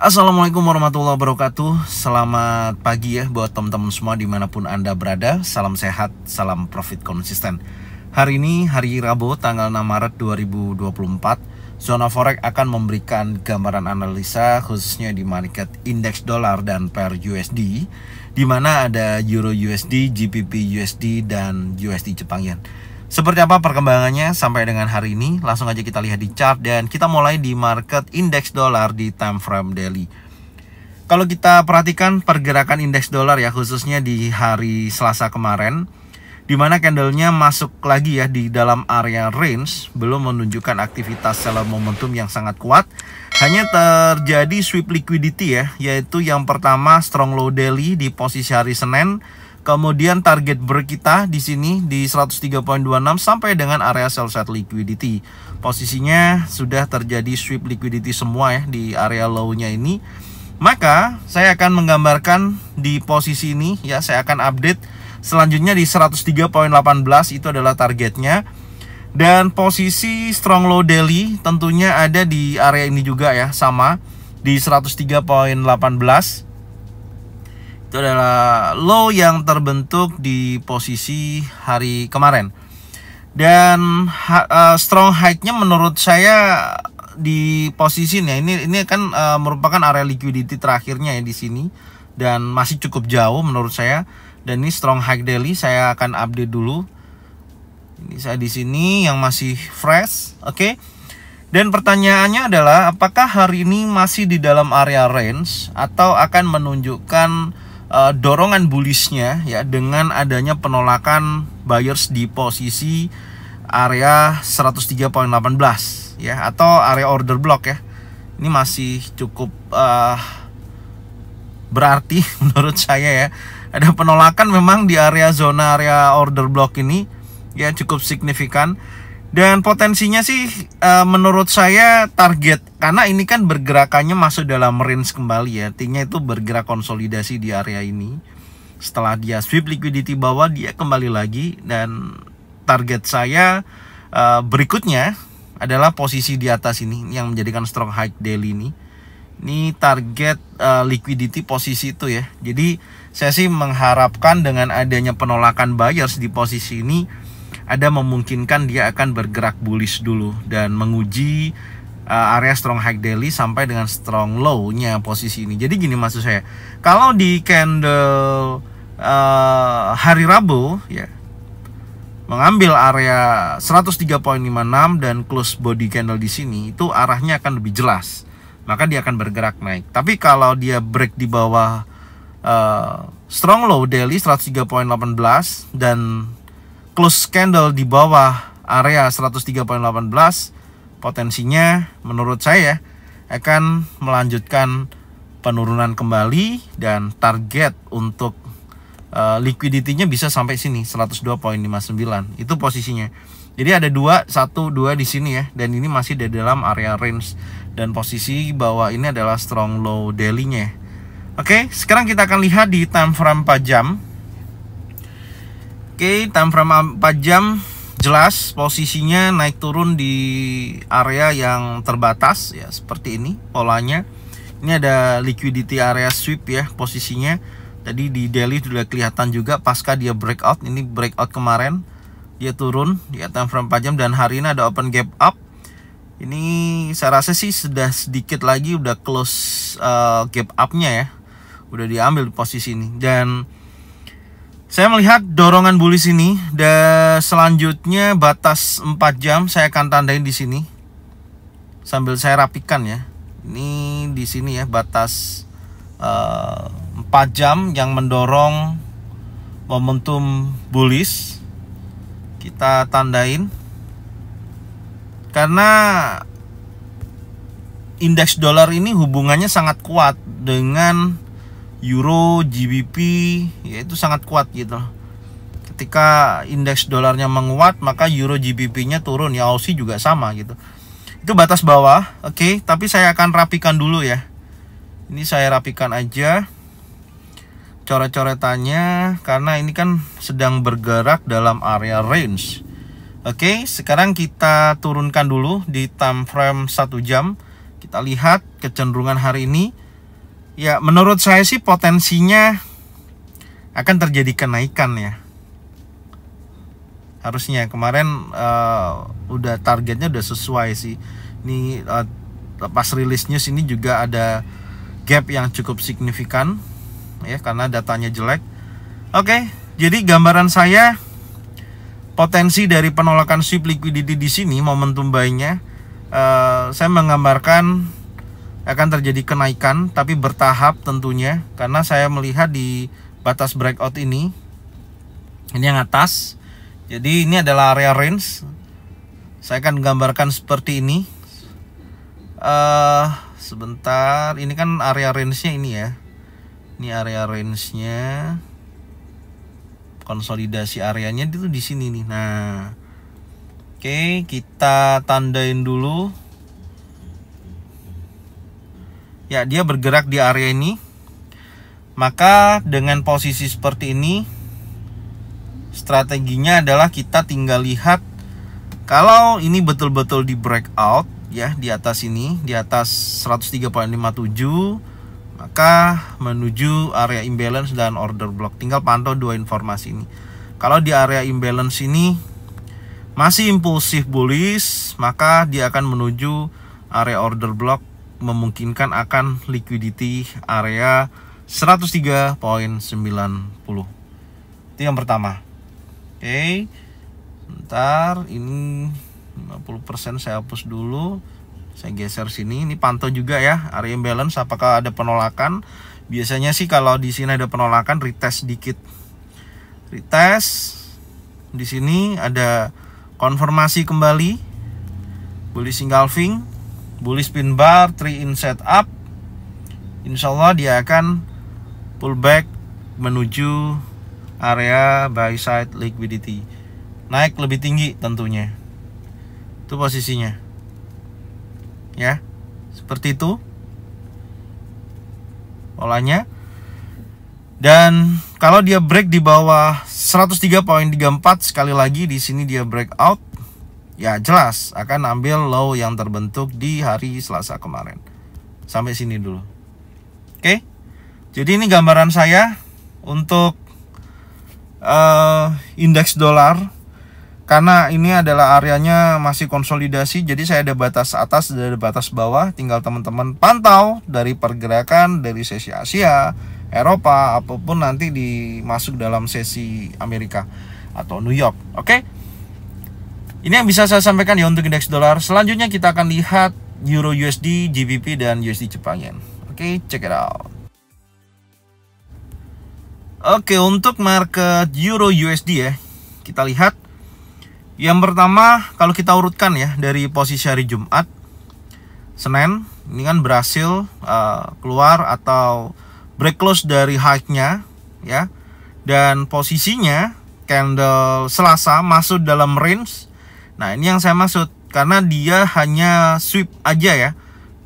Assalamualaikum warahmatullahi wabarakatuh Selamat pagi ya buat teman-teman semua dimanapun Anda berada Salam sehat, salam profit konsisten Hari ini hari Rabu tanggal 6 Maret 2024 Zona Forex akan memberikan gambaran analisa khususnya di market indeks dolar dan per USD di mana ada Euro USD, GBP USD, dan USD Jepang Yen seperti apa perkembangannya sampai dengan hari ini? Langsung aja kita lihat di chart dan kita mulai di market indeks dolar di time frame daily. Kalau kita perhatikan pergerakan indeks dolar ya khususnya di hari Selasa kemarin di mana candlenya masuk lagi ya di dalam area range belum menunjukkan aktivitas seller momentum yang sangat kuat hanya terjadi sweep liquidity ya yaitu yang pertama strong low daily di posisi hari Senin Kemudian target break kita di sini di 103.26 sampai dengan area sell side liquidity. Posisinya sudah terjadi sweep liquidity semua ya di area low-nya ini. Maka saya akan menggambarkan di posisi ini ya saya akan update selanjutnya di 103.18 itu adalah targetnya. Dan posisi strong low daily tentunya ada di area ini juga ya sama di 103.18 itu adalah low yang terbentuk di posisi hari kemarin dan uh, strong high-nya menurut saya di posisi ya, ini ini kan uh, merupakan area liquidity terakhirnya ya di sini dan masih cukup jauh menurut saya dan ini strong high daily saya akan update dulu ini saya di sini yang masih fresh oke okay? dan pertanyaannya adalah apakah hari ini masih di dalam area range atau akan menunjukkan uh, dorongan bullishnya ya dengan adanya penolakan buyers di posisi area 103.18 ya atau area order block ya. Ini masih cukup uh, berarti menurut saya ya. Ada penolakan memang di area zona area order block ini ya cukup signifikan dan potensinya sih uh, menurut saya target karena ini kan bergerakannya masuk dalam range kembali ya. Artinya itu bergerak konsolidasi di area ini. Setelah dia sweep liquidity bawah dia kembali lagi dan target saya uh, berikutnya adalah posisi di atas ini yang menjadikan strong high daily ini. Ini target uh, liquidity posisi itu ya. Jadi saya sih mengharapkan dengan adanya penolakan buyers di posisi ini ada memungkinkan dia akan bergerak bullish dulu dan menguji uh, area strong high daily sampai dengan strong low-nya posisi ini. Jadi gini maksud saya, kalau di candle uh, hari Rabu ya mengambil area 103.56 dan close body candle di sini itu arahnya akan lebih jelas. Maka dia akan bergerak naik. Tapi kalau dia break di bawah uh, strong low daily 103.18 dan close candle di bawah area 103.18 potensinya menurut saya akan melanjutkan penurunan kembali dan target untuk uh, liquidity-nya bisa sampai sini 102.59 itu posisinya jadi ada dua satu dua di sini ya dan ini masih di dalam area range dan posisi bawah ini adalah strong low daily-nya oke sekarang kita akan lihat di time frame 4 jam Oke, okay, time frame 4 jam jelas posisinya naik turun di area yang terbatas ya seperti ini polanya. Ini ada liquidity area sweep ya posisinya. Tadi di daily sudah kelihatan juga pasca dia breakout, ini breakout kemarin dia turun di ya, time frame 4 jam dan hari ini ada open gap up. Ini saya rasa sih sudah sedikit lagi udah close uh, gap up-nya ya. Udah diambil posisi ini dan saya melihat dorongan bullish ini dan selanjutnya batas 4 jam saya akan tandain di sini. Sambil saya rapikan ya. Ini di sini ya batas uh, eh, 4 jam yang mendorong momentum bullish. Kita tandain. Karena indeks dolar ini hubungannya sangat kuat dengan euro, GBP ya itu sangat kuat gitu. Ketika indeks dolarnya menguat, maka euro GBP-nya turun ya Aussie juga sama gitu. Itu batas bawah, oke, okay, tapi saya akan rapikan dulu ya. Ini saya rapikan aja coret-coretannya karena ini kan sedang bergerak dalam area range. Oke, okay, sekarang kita turunkan dulu di time frame 1 jam. Kita lihat kecenderungan hari ini Ya, menurut saya sih potensinya akan terjadi kenaikan ya. Harusnya kemarin uh, udah targetnya udah sesuai sih. Ini uh, pas rilis news ini juga ada gap yang cukup signifikan ya karena datanya jelek. Oke, jadi gambaran saya potensi dari penolakan sweep liquidity di sini momentum buy-nya uh, saya menggambarkan akan terjadi kenaikan tapi bertahap tentunya karena saya melihat di batas breakout ini ini yang atas jadi ini adalah area range saya akan gambarkan seperti ini uh, sebentar ini kan area range nya ini ya ini area range nya konsolidasi areanya itu di sini nih nah oke okay, kita tandain dulu ya dia bergerak di area ini maka dengan posisi seperti ini strateginya adalah kita tinggal lihat kalau ini betul-betul di breakout ya di atas ini di atas 103.57 maka menuju area imbalance dan order block tinggal pantau dua informasi ini kalau di area imbalance ini masih impulsif bullish maka dia akan menuju area order block memungkinkan akan liquidity area 103.90. Itu yang pertama. Oke. Okay. Bentar, ini 50% saya hapus dulu. Saya geser sini. Ini pantau juga ya area imbalance apakah ada penolakan. Biasanya sih kalau di sini ada penolakan retest dikit. Retest di sini ada konfirmasi kembali bullish engulfing bully spin bar 3 in setup insya Allah dia akan pullback menuju area buy side liquidity naik lebih tinggi tentunya itu posisinya ya seperti itu polanya dan kalau dia break di bawah 103.34 sekali lagi di sini dia break out ya jelas akan ambil low yang terbentuk di hari Selasa kemarin. Sampai sini dulu. Oke. Jadi ini gambaran saya untuk uh, indeks dolar karena ini adalah areanya masih konsolidasi jadi saya ada batas atas dan ada batas bawah tinggal teman-teman pantau dari pergerakan dari sesi Asia Eropa apapun nanti dimasuk dalam sesi Amerika atau New York oke okay? Ini yang bisa saya sampaikan ya untuk indeks dolar. Selanjutnya kita akan lihat Euro USD, GBP dan USD Jepang Oke, okay, check it out. Oke, okay, untuk market Euro USD ya, kita lihat yang pertama kalau kita urutkan ya dari posisi hari Jumat, Senin, ini kan berhasil uh, keluar atau break close dari high-nya ya. Dan posisinya candle Selasa masuk dalam range Nah ini yang saya maksud karena dia hanya sweep aja ya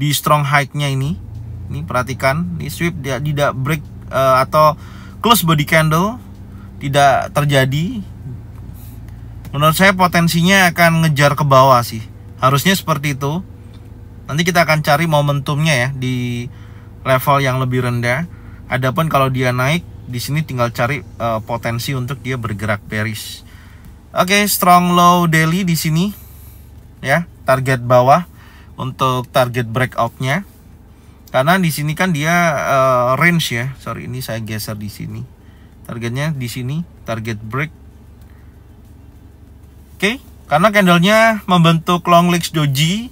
di strong high-nya ini. Ini perhatikan ini sweep dia tidak break uh, atau close body candle tidak terjadi. Menurut saya potensinya akan ngejar ke bawah sih. Harusnya seperti itu. Nanti kita akan cari momentumnya ya di level yang lebih rendah. Adapun kalau dia naik di sini tinggal cari uh, potensi untuk dia bergerak bearish. Oke, okay, strong low daily di sini. Ya, target bawah untuk target breakoutnya. Karena di sini kan dia uh, range ya. Sorry, ini saya geser di sini. Targetnya di sini, target break. Oke, okay, karena candlenya membentuk long legs doji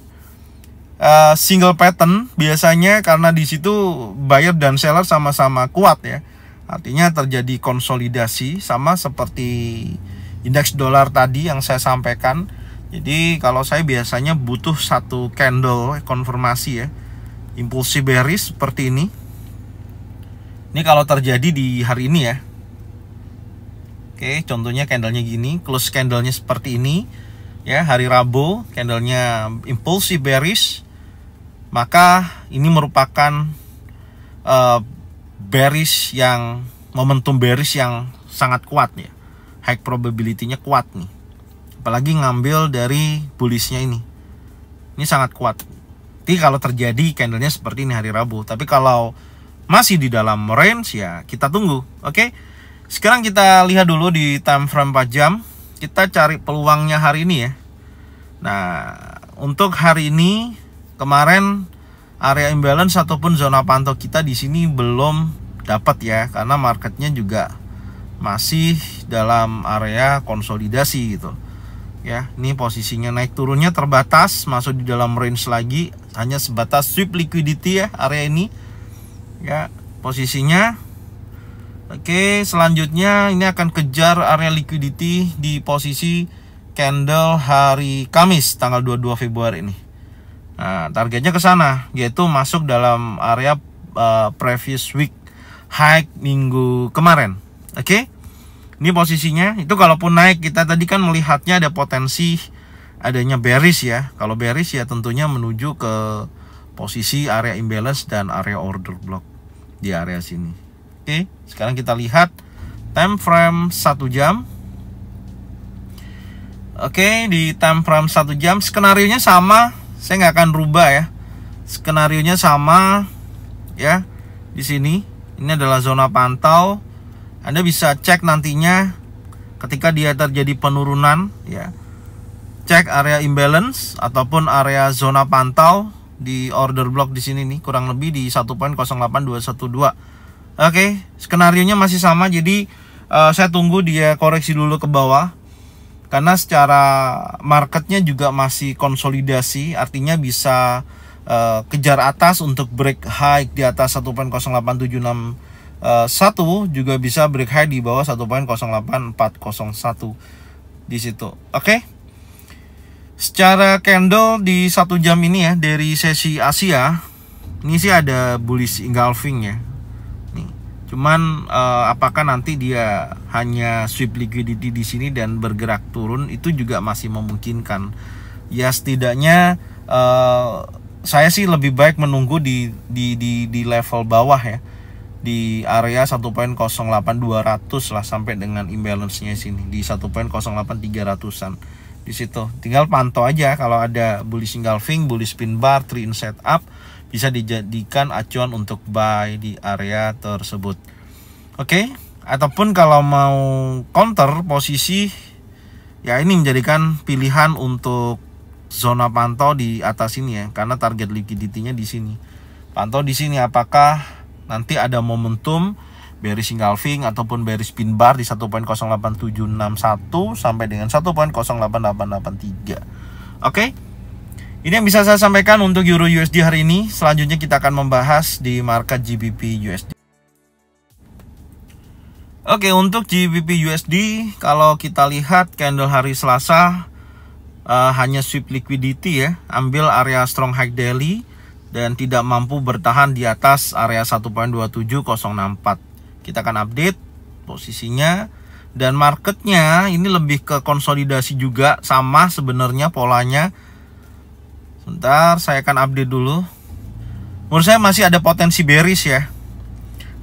uh, single pattern biasanya karena di situ buyer dan seller sama-sama kuat ya. Artinya terjadi konsolidasi sama seperti indeks dolar tadi yang saya sampaikan. Jadi kalau saya biasanya butuh satu candle eh, konfirmasi ya. Impulsi bearish seperti ini. Ini kalau terjadi di hari ini ya. Oke, contohnya candlenya gini, close candlenya seperti ini. Ya, hari Rabu, candlenya impulsi bearish. Maka ini merupakan uh, bearish yang momentum bearish yang sangat kuat ya high probability-nya kuat nih. Apalagi ngambil dari bullish-nya ini. Ini sangat kuat. Jadi kalau terjadi candlenya seperti ini hari Rabu. Tapi kalau masih di dalam range ya kita tunggu. Oke. Okay? Sekarang kita lihat dulu di time frame 4 jam. Kita cari peluangnya hari ini ya. Nah, untuk hari ini kemarin area imbalance ataupun zona pantau kita di sini belum dapat ya karena marketnya juga masih dalam area konsolidasi gitu ya ini posisinya naik turunnya terbatas masuk di dalam range lagi hanya sebatas sweep liquidity ya area ini ya posisinya oke selanjutnya ini akan kejar area liquidity di posisi candle hari Kamis tanggal 22 Februari ini nah targetnya ke sana yaitu masuk dalam area uh, previous week high minggu kemarin oke okay? ini posisinya itu kalaupun naik kita tadi kan melihatnya ada potensi adanya bearish ya kalau bearish ya tentunya menuju ke posisi area imbalance dan area order block di area sini oke okay? sekarang kita lihat time frame 1 jam oke okay, di time frame 1 jam skenario nya sama saya nggak akan rubah ya skenario nya sama ya di sini ini adalah zona pantau anda bisa cek nantinya ketika dia terjadi penurunan ya. Cek area imbalance ataupun area zona pantau di order block di sini nih kurang lebih di 1.08212. Oke, skenarionya masih sama jadi uh, saya tunggu dia koreksi dulu ke bawah karena secara marketnya juga masih konsolidasi artinya bisa uh, kejar atas untuk break high di atas 1.08765 Eh, satu juga bisa break high di bawah 1.08401 di situ. Oke. Okay? Secara candle di satu jam ini ya dari sesi Asia ini sih ada bullish engulfing ya. Nih. Cuman uh, apakah nanti dia hanya sweep liquidity di sini dan bergerak turun itu juga masih memungkinkan. Ya setidaknya uh, saya sih lebih baik menunggu di di di di level bawah ya di area 1.08200 lah sampai dengan imbalance-nya sini di 1.08300-an. Di situ tinggal pantau aja kalau ada bullish engulfing, bullish pin bar, three in setup bisa dijadikan acuan untuk buy di area tersebut. Oke, okay? ataupun kalau mau counter posisi ya ini menjadikan pilihan untuk zona pantau di atas ini ya karena target liquidity-nya di sini. Pantau di sini apakah nanti ada momentum bearish engulfing ataupun bearish pin bar di 1.08761 sampai dengan 1.08883. Oke. Okay? Ini yang bisa saya sampaikan untuk Euro USD hari ini. Selanjutnya kita akan membahas di market GBP USD. Oke, okay, untuk GBP USD kalau kita lihat candle hari Selasa uh, hanya sweep liquidity ya, ambil area strong high daily dan tidak mampu bertahan di atas area 1.27064. Kita akan update posisinya dan marketnya ini lebih ke konsolidasi juga sama sebenarnya polanya. Sebentar, saya akan update dulu. Menurut saya masih ada potensi bearish ya.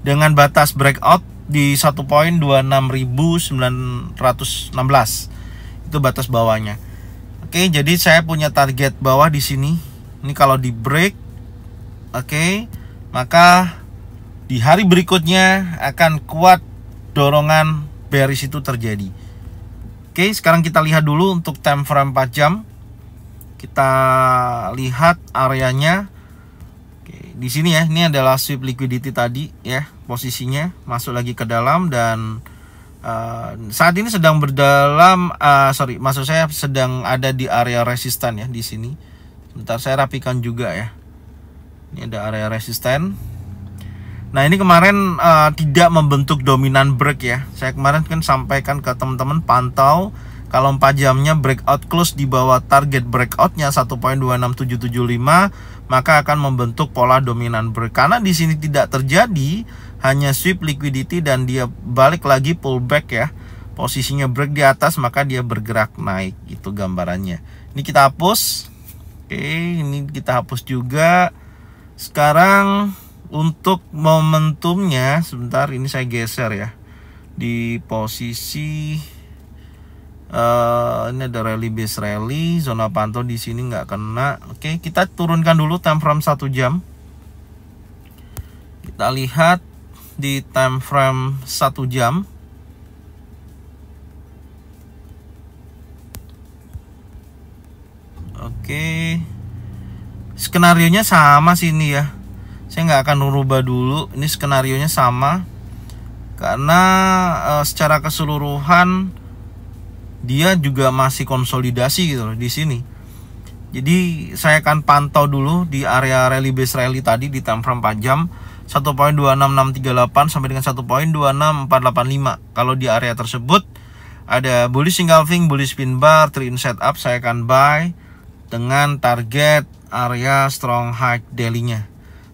Dengan batas breakout di 1.26916. Itu batas bawahnya. Oke, jadi saya punya target bawah di sini. Ini kalau di break oke maka di hari berikutnya akan kuat dorongan bearish itu terjadi oke sekarang kita lihat dulu untuk time frame 4 jam kita lihat areanya Oke, di sini ya ini adalah sweep liquidity tadi ya posisinya masuk lagi ke dalam dan uh, saat ini sedang berdalam uh, sorry maksud saya sedang ada di area resistan ya di sini sebentar saya rapikan juga ya ini ada area resisten. Nah ini kemarin uh, eh, tidak membentuk dominan break ya. Saya kemarin kan sampaikan ke teman-teman pantau kalau 4 jamnya breakout close di bawah target breakoutnya 1.26775 maka akan membentuk pola dominan break karena di sini tidak terjadi hanya sweep liquidity dan dia balik lagi pullback ya posisinya break di atas maka dia bergerak naik itu gambarannya ini kita hapus oke ini kita hapus juga sekarang untuk momentumnya sebentar ini saya geser ya di posisi uh, ini ada rally base rally zona pantau di sini nggak kena oke kita turunkan dulu time frame satu jam kita lihat di time frame satu jam oke skenario nya sama sih ini ya saya nggak akan merubah dulu ini skenario nya sama karena e, secara keseluruhan dia juga masih konsolidasi gitu loh di sini jadi saya akan pantau dulu di area rally base rally tadi di time frame 4 jam 1.26638 sampai dengan 1.26485 kalau di area tersebut ada bullish engulfing, bullish pin bar, trade in setup, saya akan buy dengan target area strong high daily-nya.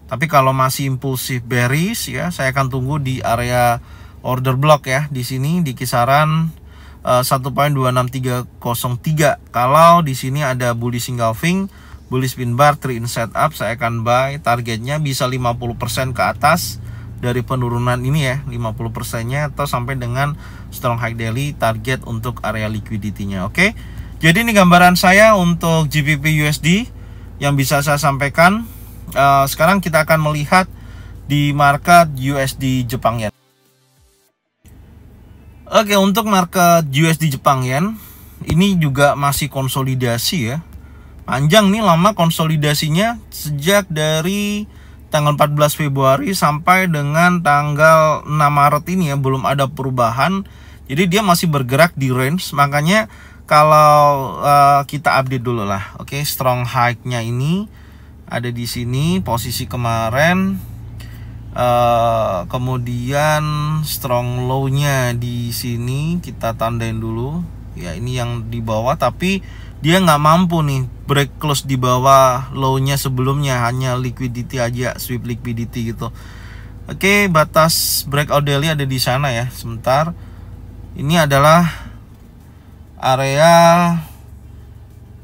Tapi kalau masih impulsif bearish ya, saya akan tunggu di area order block ya di sini di kisaran uh, eh, 1.26303. Kalau di sini ada bullish engulfing, bullish pin bar three in setup, saya akan buy. Targetnya bisa 50% ke atas dari penurunan ini ya 50% nya atau sampai dengan strong high daily target untuk area liquidity nya oke okay? Jadi ini gambaran saya untuk GBP USD yang bisa saya sampaikan. Eh, sekarang kita akan melihat di market USD Jepang Yen. Oke, untuk market USD Jepang Yen ini juga masih konsolidasi ya. Panjang nih lama konsolidasinya sejak dari tanggal 14 Februari sampai dengan tanggal 6 Maret ini ya belum ada perubahan. Jadi dia masih bergerak di range, makanya kalau uh, kita update dulu lah oke okay, strong high-nya ini ada di sini posisi kemarin uh, kemudian strong low-nya di sini kita tandain dulu ya ini yang di bawah tapi dia nggak mampu nih break close di bawah low-nya sebelumnya hanya liquidity aja sweep liquidity gitu oke okay, batas breakout daily ada di sana ya sebentar ini adalah Area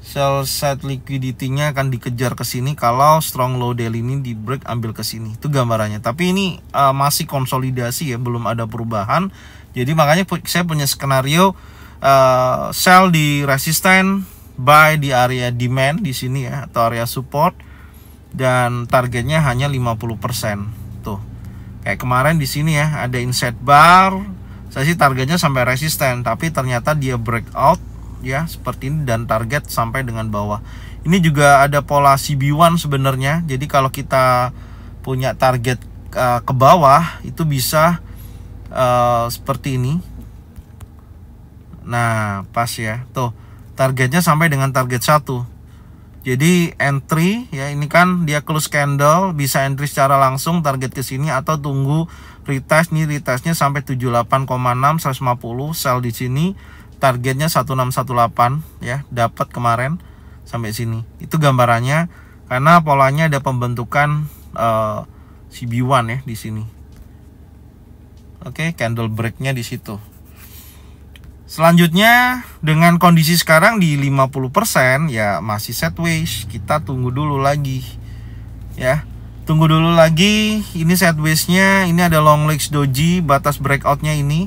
sell side liquidity-nya akan dikejar ke sini kalau strong low daily ini di break ambil ke sini. Itu gambarannya. Tapi ini uh, masih konsolidasi ya, belum ada perubahan. Jadi makanya saya punya skenario uh, sell di resisten, buy di area demand di sini ya atau area support dan targetnya hanya 50%. Tuh. Kayak kemarin di sini ya ada inset bar, saya sih targetnya sampai resisten tapi ternyata dia breakout ya seperti ini dan target sampai dengan bawah ini juga ada pola CB1 sebenarnya jadi kalau kita punya target uh, ke bawah itu bisa uh, seperti ini nah pas ya tuh targetnya sampai dengan target satu jadi entry ya ini kan dia close candle bisa entry secara langsung target ke sini atau tunggu retest nih retestnya sampai 78,6 150 sell di sini targetnya 1618 ya dapat kemarin sampai sini itu gambarannya karena polanya ada pembentukan uh, eh, CB1 ya di sini oke okay, candle breaknya di situ Selanjutnya dengan kondisi sekarang di 50% ya masih set sideways, kita tunggu dulu lagi. Ya. Tunggu dulu lagi. Ini set nya ini ada long legs doji, batas breakoutnya ini.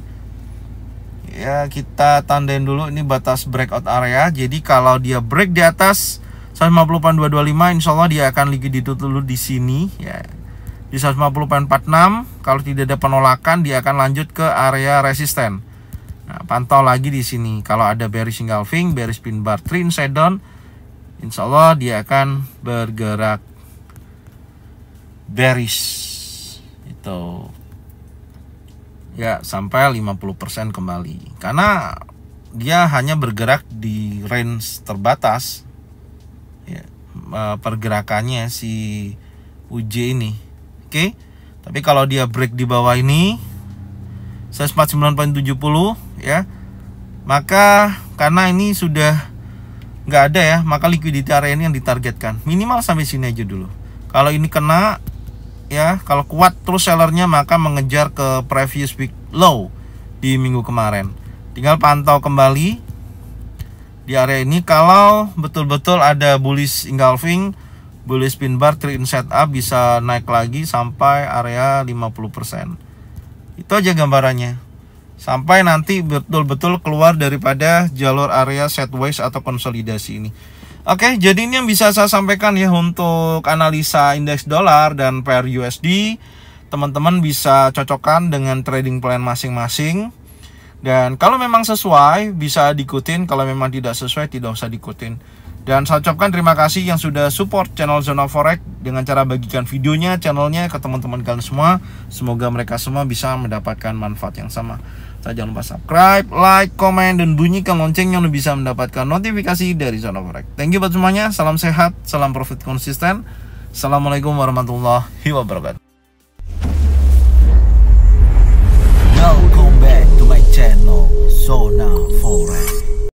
Ya, kita tandain dulu ini batas breakout area. Jadi kalau dia break di atas 150.225 Allah dia akan ditutup dulu di sini ya. Di 150.46 kalau tidak ada penolakan dia akan lanjut ke area resisten Nah, pantau lagi di sini. Kalau ada bearish engulfing, bearish pin bar trend side down, insya Allah dia akan bergerak bearish. Itu ya sampai 50% kembali. Karena dia hanya bergerak di range terbatas. Ya, eh, pergerakannya si UJ ini. Oke. Tapi kalau dia break di bawah ini saya 149.70 ya maka karena ini sudah nggak ada ya maka liquidity area ini yang ditargetkan minimal sampai sini aja dulu kalau ini kena ya kalau kuat terus sellernya maka mengejar ke previous week low di minggu kemarin tinggal pantau kembali di area ini kalau betul-betul ada bullish engulfing bullish pin bar trade in setup bisa naik lagi sampai area 50% itu aja gambarannya sampai nanti betul-betul keluar daripada jalur area sideways atau konsolidasi ini. Oke, jadi ini yang bisa saya sampaikan ya untuk analisa indeks dolar dan pair USD. Teman-teman bisa cocokkan dengan trading plan masing-masing. Dan kalau memang sesuai bisa diikutin, kalau memang tidak sesuai tidak usah diikutin. Dan saya ucapkan terima kasih yang sudah support channel Zona Forex dengan cara bagikan videonya, channelnya ke teman-teman kalian semua. Semoga mereka semua bisa mendapatkan manfaat yang sama. Saya jangan lupa subscribe, like, komen, dan bunyikan loncengnya untuk bisa mendapatkan notifikasi dari Zona Forex. Thank you buat semuanya, salam sehat, salam profit konsisten. Assalamualaikum warahmatullahi wabarakatuh. Welcome back to my channel Zona